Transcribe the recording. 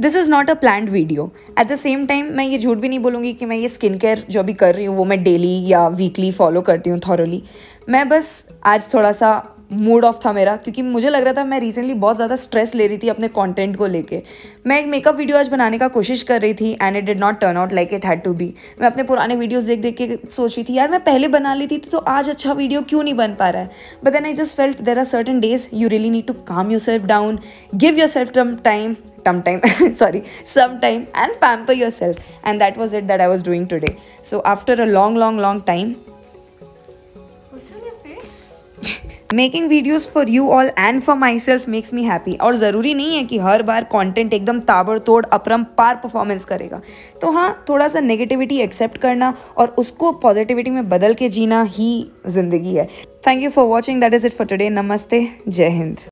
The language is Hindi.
this is not a plan video at the same time मैं ये झूठ भी नहीं बोलूँगी कि मैं ये स्किन केयर जो भी कर रही हूँ वो मैं डेली या वीकली फॉलो करती हूँ थॉरली मैं बस आज थोड़ा सा मूड ऑफ था मेरा क्योंकि मुझे लग रहा था मैं रिसेंटली बहुत ज़्यादा स्ट्रेस ले रही थी अपने कॉन्टेंट को लेकर मैं एक मेकअप वीडियो आज बनाने का कोशिश कर रही थी and it did not turn out like it had to be मैं अपने पुराने वीडियोज देख देख के सोच रही थी यार मैं पहले बना लेती थी तो आज अच्छा वीडियो क्यों नहीं बन पा रहा है but then I just felt there are certain days you really need to calm yourself down give yourself time some time sorry some and pamper yourself and that was it that i was doing today so after a long long long time making videos for you all and for myself makes me happy और ज़रूरी नहीं है कि हर बार कॉन्टेंट एकदम ताबड़तोड़ अपरम पार परफॉर्मेंस करेगा तो हाँ थोड़ा सा नेगेटिविटी एक्सेप्ट करना और उसको पॉजिटिविटी में बदल के जीना ही जिंदगी है thank you for watching that is it for today नमस्ते जय हिंद